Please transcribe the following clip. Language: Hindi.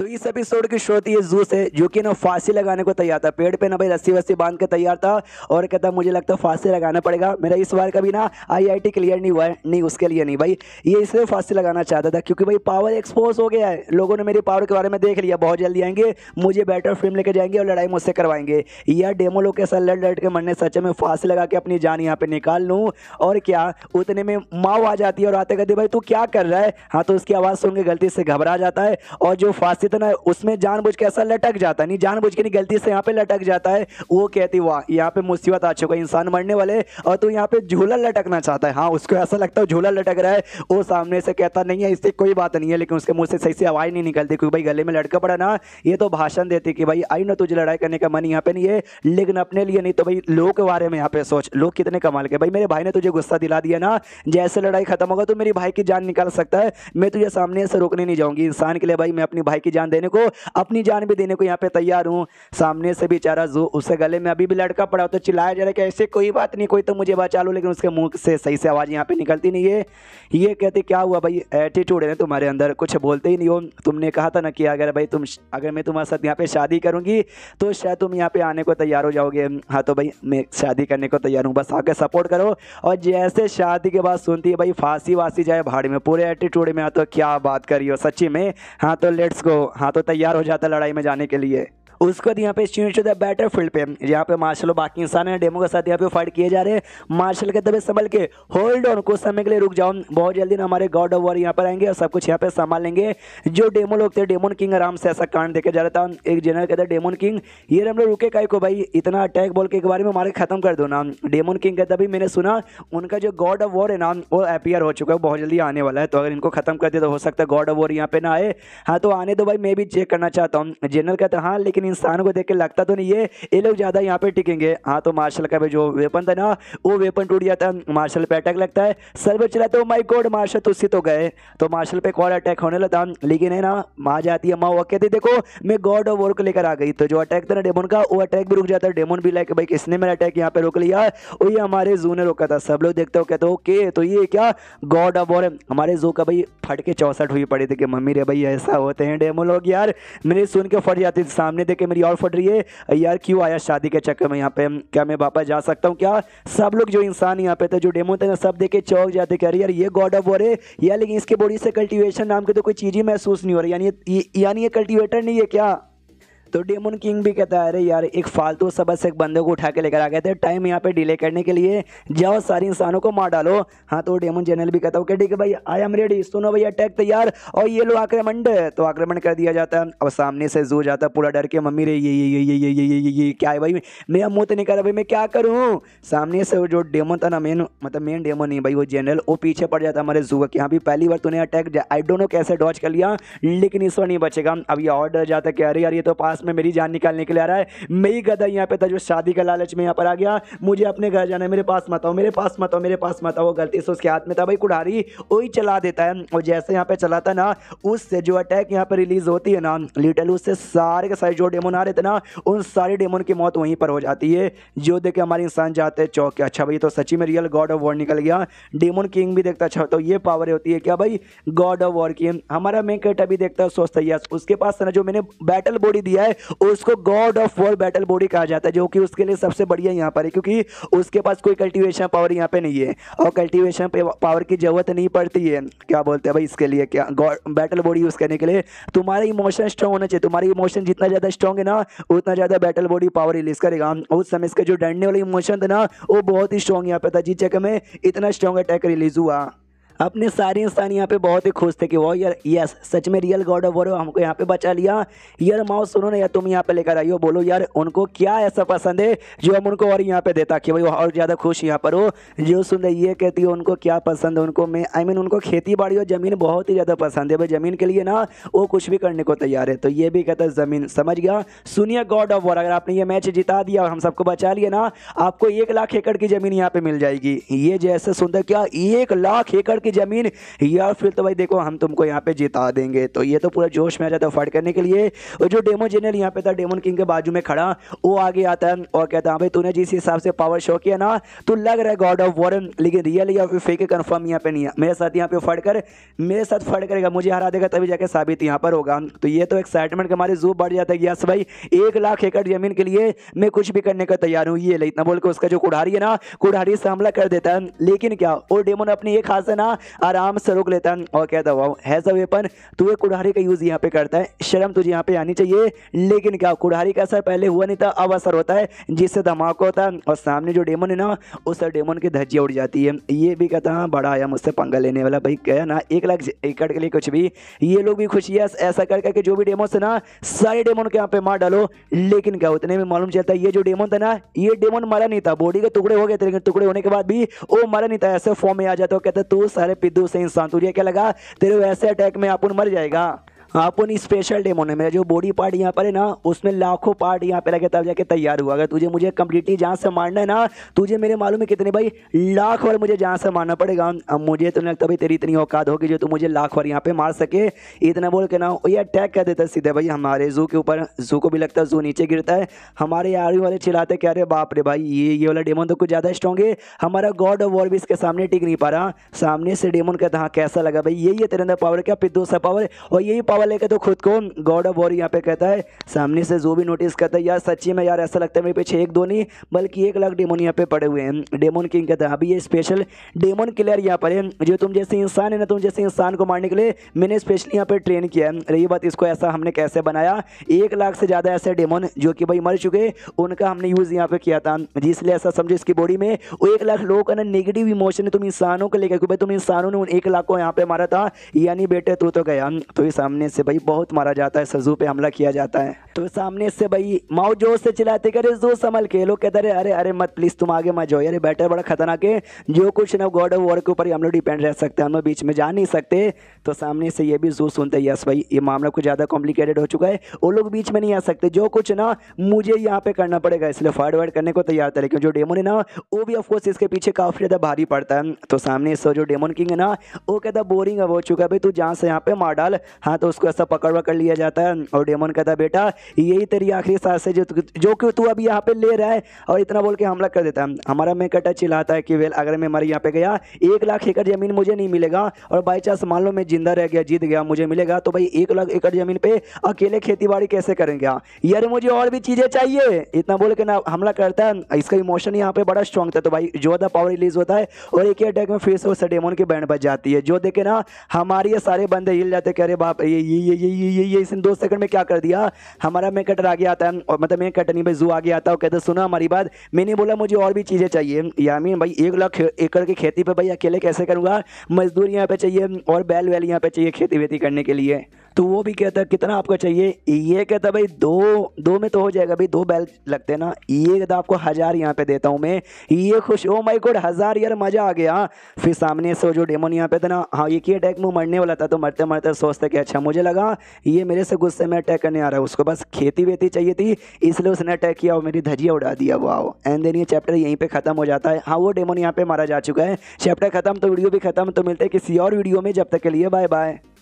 तो इस एपिसोड की शुरुआत ये जूस है जो कि ना फांसी लगाने को तैयार था पेड़ पे ना भाई रस्सी वस्सी बांध के तैयार था और कहता मुझे लगता है फांसी लगाना पड़ेगा मेरा इस बार का भी ना आईआईटी क्लियर नहीं हुआ है नहीं उसके लिए नहीं भाई ये इसलिए फांसी लगाना चाहता था क्योंकि भाई पावर एक्सपोज हो गया है लोगों ने मेरी पावर के बारे में देख लिया बहुत जल्दी आएंगे मुझे बेटर फिल्म लेके जाएंगे और लड़ाई मुझसे करवाएंगे या डेमो लोग के साथ लड़ लड़ के मरने सच्चे में फांसी लगा के अपनी जान यहाँ पे निकाल लूँ और क्या उतने में माओ आ जाती है और आते कहते भाई तू क्या कर रहा है हाँ तो उसकी आवाज़ सुन के गलती से घबरा जाता है और जो फांसी जितना है उसमें जानबूझ के ऐसा लटक जाता है नहीं जानबूझ के नहीं गलती से यहाँ पे लटक जाता है वो कहती वाह यहाँ पे मुसीबत आ चुका है इंसान मरने वाले और तू यहाँ पे झूला लटकना चाहता है हाँ उसको ऐसा लगता है झूला लटक रहा है वो सामने से कहता नहीं है इससे कोई बात नहीं है लेकिन उसके मुँह से सही से आवाज़ नहीं निकलती क्योंकि भाई गले में लटका पड़ा ना ये तो भाषण देती कि भाई आई ना तुझे लड़ाई करने का मन यहाँ पे नहीं है लेकिन अपने लिए नहीं तो भाई लोग के बारे में यहाँ पे सोच लोग कितने कमाल के भाई मेरे भाई ने तुझे गुस्सा दिला दिया ना जैसे लड़ाई खत्म होगा तो मेरी भाई की जान निकाल सकता है मैं तुझे सामने से रोकने नहीं जाऊंगी इंसान के लिए भाई मैं अपनी भाई की जान देने को अपनी जान भी देने को यहाँ पे तैयार हूँ सामने से बेचारा जो उसके गले में अभी भी लड़का पड़ा तो चिल्लाया जा रहा है कि ऐसे कोई बात नहीं कोई तो मुझे बचा लो लेकिन उसके मुँह से सही से आवाज़ यहाँ पर निकलती नहीं है ये कहते क्या हुआ भाई एटीट्यूड है तुम्हारे अंदर कुछ बोलते ही नहीं हो तुमने कहा था ना कि अगर भाई तुम अगर मैं तुम्हारे साथ यहाँ पर शादी करूँगी तो शायद तुम यहाँ पर आने को तैयार हो जाओगे हाँ तो भाई मैं शादी करने को तैयार हूँ बस आकर सपोर्ट करो और जैसे शादी के बाद सुनती है भाई फांसी वासी जाए भाड़ी में पूरे एटीट्यूड में आ तो क्या बात करियो सच्ची में हाँ तो लेट्स गो हाँ तो तैयार हो जाता लड़ाई में जाने के लिए उसके बाद यहाँ पे स्टूडेंट टू है बैटर फील्ड पे यहाँ पे मार्शल बाकी इंसान है डेमो के साथ यहाँ पे फाइट किए जा रहे हैं मार्शल के तबियत संभल के होल्ड ऑन कुछ समय के लिए रुक जाओ बहुत जल्दी हमारे गॉड ऑफ वॉर यहाँ पर आएंगे और सब कुछ यहाँ पे संभाल लेंगे जो डेमो लोग थे डेमोन किंग आराम से ऐसा कांड देखे जा रहा था एक जनरल कहते डेमोन किंग ये हम लोग रुके काय को भाई इतना अटैक बोल के एक बार में हमारे खत्म कर दो ना डेमोन किंग कहते भी मैंने सुना उनका जो गॉड ऑफ वॉर है ना वो अपियर हो चुका है बहुत जल्दी आने वाला है तो अगर इनको खत्म कर दे तो हो सकता है गॉड ऑफ वॉर यहाँ पे ना आए हाँ तो आने दो भाई मैं भी चेक करना चाहता हूँ जनरल कहता हाँ लेकिन इंसान को देख के लगता तो नहीं है ये लोग ज़्यादा यहाँ पे टिकेंगे हाँ तो मार्शल का भी जो वेपन था ना वो वेपन टूट गया था मार्शल पे अटैक लगता है सर्वर चला तो माई गोड मार्शल तो तुस्सी तो गए तो मार्शल पे कॉड अटैक होने लगा लेकिन है ना माँ जाती है माँ वो कहती देखो मैं गॉड ऑफ वॉर को लेकर आ गई तो जो अटैक था ना डेमोन का वो अटैक भी रुक जाता है डेमोन भी लाइक भाई किसने मेरा अटैक यहाँ पे रोक लिया वो ये हमारे जू ने रोका था सब लोग देखते हो कहते ओके तो ये क्या गॉड ऑफ वॉर हमारे जू का भाई फट के चौसठ हुई पड़ी थी कि मम्मी रे भाई ऐसा होते हैं डेमोन लोग यार मैंने सुन के फट जाती थी सामने देख के मेरी और फट रही है यार क्यों आया शादी के चक्कर में यहाँ पे क्या मैं वापस जा सकता हूँ क्या सब लोग जो इंसान यहाँ पे थे जो डेमो थे ना सब देखे चौक जाते कह रही यार ये गॉड ऑफ वॉर है यार लेकिन इसके बॉडी से कल्टिवेशन नाम की तो कोई चीज़ ही महसूस नहीं हो रही यानी यानी ये कल्टिवेटर नहीं है क्या तो डेमोन किंग भी कहता है अरे यार एक फालतू से एक बंदे को उठा के लेकर आ गए थे टाइम यहाँ पे डिले करने के लिए जाओ सारे इंसानों को मार डालो हाँ तो डेमोन जनरल भी कहता है ठीक है भाई आई एम रेडी सुनो भाई अटैक तैयार और ये लो आक्रमण तो आक्रमण कर दिया जाता है और सामने से जू जाता है पूरा डर के मम्मी रे ये ये ये ये ये ये ये ये क्या है भाई मैं मुँह तो नहीं कर रहा भाई मैं क्या करूँ सामने से जो डेमोन था ना मेन मतलब मेन डेमोन नहीं भाई वो जनरल वो पीछे पड़ जाता हमारे जू का यहाँ भी पहली बार तूने अटैक आई डोंट नो कैसे डॉच कर लिया लेकिन इस बार नहीं बचेगा अब ये और डर जाता कि अरे यार ये तो पास लास्ट में मेरी जान निकालने के लिए आ रहा है मैं गदा यहाँ पे था जो शादी का लालच में यहाँ पर आ गया मुझे अपने घर जाना है मेरे पास मत आओ मेरे पास मत आओ मेरे पास मत आओ गलती से उसके हाथ में था भाई कुठारी वही चला देता है और जैसे यहाँ पे चलाता ना उससे जो अटैक यहाँ पर रिलीज होती है ना लिटल उससे सारे के सारे जो डेमोन आ रहे थे ना उन सारे डेमोन की मौत वहीं पर हो जाती है जो देखे हमारे इंसान जाते हैं चौके अच्छा भाई तो सची में रियल गॉड ऑफ वॉर निकल गया डेमोन किंग भी देखता अच्छा तो ये पावर होती है क्या भाई गॉड ऑफ वॉर की हमारा मेन कैरेक्टर भी देखता है सोचता है उसके पास ना जो मैंने बैटल बॉडी दिया है है उसको god of war battle body कहा जाता है जो कि उसके लिए सबसे बढ़िया यहाँ पर है क्योंकि उसके पास कोई कल्टिवेशन पावर यहाँ पे नहीं है और कल्टीवेशन पावर की ज़रूरत नहीं पड़ती है क्या बोलते हैं भाई इसके लिए क्या गॉड बैटल बॉडी यूज़ करने के लिए तुम्हारा इमोशन स्ट्रॉन्ग होना चाहिए तुम्हारी इमोशन जितना ज़्यादा स्ट्रॉन्ग है ना उतना ज़्यादा बैटल बॉडी पावर रिलीज करेगा उस समय इसका जो डरने वाला इमोशन था ना वो बहुत ही स्ट्रॉन्ग यहाँ पे था जिस जगह में इतना स्ट्रॉन्ग अटैक रिलीज हुआ अपने सारे इंसान यहाँ पे बहुत ही खुश थे कि वाह यार यस सच में रियल गॉड ऑफ वॉर हमको यहाँ पे बचा लिया यार माओ सुनो ना यार तुम यहाँ पे लेकर आई हो बोलो यार उनको क्या ऐसा पसंद है जो हम उनको और यहाँ पे देता कि भाई और ज़्यादा खुश यहाँ पर हो जो सुन रही है कहती है उनको क्या पसंद है उनको मैं आई मीन उनको खेती बाड़ी और ज़मीन बहुत ही ज़्यादा पसंद है भाई ज़मीन के लिए ना वो कुछ भी करने को तैयार है तो ये भी कहता है ज़मीन समझ गया सुनिए गॉड ऑफ वॉर अगर आपने ये मैच जिता दिया और हम सबको बचा लिया ना आपको एक लाख एकड़ की ज़मीन यहाँ पे मिल जाएगी ये जैसे सुनते क्या एक लाख एकड़ की की ज़मीन या फिर तो भाई देखो हम तुमको यहाँ पे जिता देंगे तो ये तो पूरा जोश में आ जाता है फाइट करने के लिए और जो डेमो जेनरल यहाँ पे था डेमोन किंग के बाजू में खड़ा वो आगे आता है और कहता है हाँ भाई तूने जिस हिसाब से पावर शो किया ना तो लग रहा है गॉड ऑफ वॉर लेकिन रियल या फिर फेक कन्फर्म यहाँ पे नहीं है मेरे साथ यहाँ पे फट कर मेरे साथ फट करेगा मुझे हरा देगा तभी जाके साबित यहाँ पर होगा तो ये तो एक्साइटमेंट हमारे जू बढ़ जाता है यस भाई एक लाख एकड़ जमीन के लिए मैं कुछ भी करने का तैयार हूँ ये ले इतना बोल के उसका जो कुड़ारी है ना कुड़ारी से हमला कर देता है लेकिन क्या और डेमोन अपनी एक हाथ से ना आराम से रोक लेता है और कहता वाह हैज़ अ वेपन तू ये कुड़ारी का यूज़ यहाँ पे करता है शर्म तुझे यहाँ पे आनी चाहिए लेकिन क्या कुड़ारी का असर पहले हुआ नहीं था अब असर होता है जिससे धमाका होता है और सामने जो डेमन है ना उस डेमन की धज्जियाँ उड़ जाती है ये भी कहता हाँ बड़ा आया मुझसे पंगा लेने वाला भाई कह ना एक लाख एकड़ के लिए कुछ भी ये लोग भी खुशी है ऐसा कर करके जो भी डेमोन से ना सारे डेमोन के यहाँ पे मार डालो लेकिन क्या उतने में मालूम चलता है ये जो डेमोन था ना ये डेमोन मरा नहीं था बॉडी के टुकड़े हो गए थे लेकिन टुकड़े होने के बाद भी वो मरा नहीं था ऐसे फॉर्म में आ जाता है कहता तू सारे पिद्दू से इंसान तुझे क्या लगा तेरे ऐसे अटैक में आप मर जाएगा अपनी स्पेशल डेमोन है मेरा जो बॉडी पार्ट यहाँ पर है ना उसमें लाखों पार्ट यहाँ पे लगे तब जाके तैयार हुआ अगर तुझे मुझे कंप्लीटली जहाँ से मारना है ना तुझे मेरे मालूम है कितने भाई लाख बार मुझे जहाँ से मारना पड़ेगा अब मुझे तो नहीं लगता भाई तेरी इतनी औकात होगी जो तू मुझे लाख बार यहाँ पे मार सके इतना बोल के ना ये अटैक कर देता सीधे भाई हमारे जू के ऊपर जू को भी लगता है जू नीचे गिरता है हमारे यार वाले चिल्लाते कह रहे बाप रे भाई ये ये वाला डेमोन तो कुछ ज़्यादा स्ट्रॉन्ग है हमारा गॉड ऑफ वॉर भी इसके सामने टिक नहीं पा रहा सामने से डेमोन कहता हाँ कैसा लगा भाई यही है तेरे अंदर पावर क्या पिद्दू सा पावर और यही पावर पावर लेके तो खुद को गॉड ऑफ वॉर यहाँ पे कहता है सामने से जो भी नोटिस करता है यार सच्ची में यार ऐसा लगता है मेरे पीछे एक दो नहीं बल्कि एक लाख डेमोन यहाँ पे पड़े हुए हैं डेमोन किंग कहता है अभी ये स्पेशल डेमोन किलर यहाँ पर है जो तुम जैसे इंसान है ना तुम जैसे इंसान को मारने के लिए मैंने स्पेशली यहाँ पर ट्रेन किया है रही बात इसको ऐसा हमने कैसे बनाया एक लाख से ज़्यादा ऐसे डेमोन जो कि भाई मर चुके उनका हमने यूज़ यहाँ पे किया था जिसलिए ऐसा समझो इसकी बॉडी में वो एक लाख लोगों का ना नेगेटिव इमोशन तुम इंसानों को लेकर भाई तुम इंसानों ने एक लाख को यहाँ पे मारा था यानी बेटे तू तो गया तो ये सामने से भाई बहुत मारा जाता है सजू पे हमला किया जाता है तो सामने से भाई माओ जोर से चिल्लाते करे जो संभल के लोग कहते रहे अरे अरे मत प्लीज़ तुम आगे मत जाओ अरे बैटर बड़ा खतरनाक है जो कुछ ना गॉड ऑफ वॉर के ऊपर हम लोग डिपेंड रह सकते हैं हम लोग बीच में जा नहीं सकते तो सामने से ये भी जो सुनते हैं यस भाई ये मामला कुछ ज़्यादा कॉम्प्लिकेटेड हो चुका है वो लोग बीच में नहीं आ सकते जो कुछ ना मुझे यहाँ पे करना पड़ेगा इसलिए फाइट वाइट करने को तैयार था लेकिन जो डेमोन है ना वो भी ऑफकोर्स इसके पीछे काफ़ी ज़्यादा भारी पड़ता है तो सामने से जो डेमोन किंग है ना वो कहता बोरिंग अब हो चुका है भाई तू जहाँ से यहाँ पे मार डाल हाँ तो उस उसको ऐसा पकड़ पकड़ लिया जाता है और डेमन कहता है बेटा यही तेरी आखिरी सांस है जो जो कि तू अभी यहाँ पे ले रहा है और इतना बोल के हमला कर देता है हमारा मैं कटा चिल्लाता है कि वेल अगर मैं मर यहाँ पे गया एक लाख एकड़ जमीन मुझे नहीं मिलेगा और बाई चांस मान लो मैं जिंदा रह गया जीत गया मुझे मिलेगा तो भाई एक लाख एकड़ जमीन पे अकेले खेती बाड़ी कैसे करेंगे यार मुझे और भी चीज़ें चाहिए इतना बोल के ना हमला करता है इसका इमोशन यहाँ पे बड़ा स्ट्रॉन्ग था तो भाई जो द पावर रिलीज होता है और एक ही अटैक में फिर से उस डेमोन की बैंड बच जाती है जो देखे ना हमारे सारे बंदे हिल जाते कि अरे बाप ये ये ये ये ये ये ये इसने दो सेकंड में क्या कर दिया हमारा मैं कटर आगे आता है और मतलब मैं कटर नहीं भाई जू आगे आता है कहते सुना हमारी बात मैंने बोला मुझे और भी चीज़ें चाहिए यामीन भाई एक लाख एकड़ की खेती पर भाई अकेले कैसे करूँगा मजदूर यहाँ पर चाहिए और बैल वैल यहाँ पर चाहिए खेती वेती करने के लिए तो वो भी कहता है कितना आपको चाहिए ये कहता है भाई दो दो में तो हो जाएगा भाई दो बैल लगते हैं ना ये कहता आपको हज़ार यहाँ पे देता हूँ मैं ये खुश ओ माई गॉड हज़ार यार मज़ा आ गया फिर सामने से जो डेमोन यहाँ पे था ना हाँ ये की अटैक में मरने वाला था तो मरते मरते सोचते कि अच्छा मुझे लगा ये मेरे से गुस्से में अटैक करने आ रहा है उसको बस खेती वेती चाहिए थी इसलिए उसने अटैक किया और मेरी धजिया उड़ा दिया आओ एंड देन ये चैप्टर यहीं पर ख़त्म हो जाता है हाँ वो डेमोन यहाँ पर मारा जा चुका है चैप्टर ख़त्म तो वीडियो भी ख़त्म तो मिलते हैं किसी और वीडियो में जब तक के लिए बाय बाय